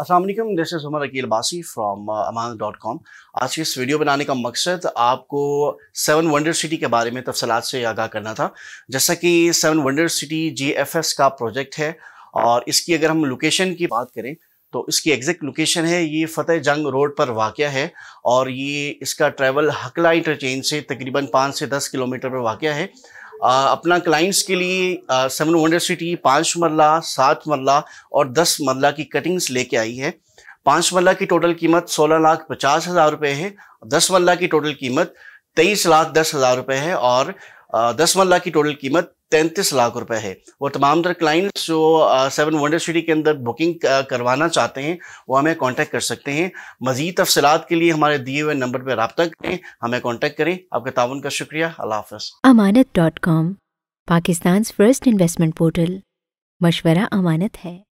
Aslam this is Umar Aqeel Basi from Aman dot com आज की इस वीडियो बनाने का मकसद आपको सेवन वंडर सिटी के बारे में तफसलात से आगाह करना था जैसा कि seven wonder city G F S का प्रोजेक्ट है और इसकी अगर हम लोकेशन की बात करें तो इसकी एग्जैक्ट लोकेशन है ये फ़तेह जंग रोड पर वाक़ है और ये इसका ट्रैवल हकला इंटरचेंज से तकरीबन पाँच से दस किलोमीटर पर वाक़ है अपना क्लाइंट्स के लिए सेवन वंडर सिटी पाँच मरला सात मरला और दस मरला की कटिंग्स लेके आई है पाँच मरला की टोटल कीमत सोलह लाख पचास हज़ार रुपये है दस मरला की टोटल कीमत तेईस लाख दस हज़ार रुपये है और दस मरला की टोटल कीमत तैंतीस लाख रुपए है और तमाम तर क्लाइंट्स जो सेवन वंडर सिटी के अंदर बुकिंग करवाना चाहते हैं वो हमें कॉन्टेक्ट कर सकते हैं मजीद तफसलत के लिए हमारे दिए हुए नंबर पर रबता करें हमें कॉन्टेक्ट करें आपके ताउन का शुक्रिया अल्लाह Amanat dot com Pakistan first investment portal मशवरा अमानत है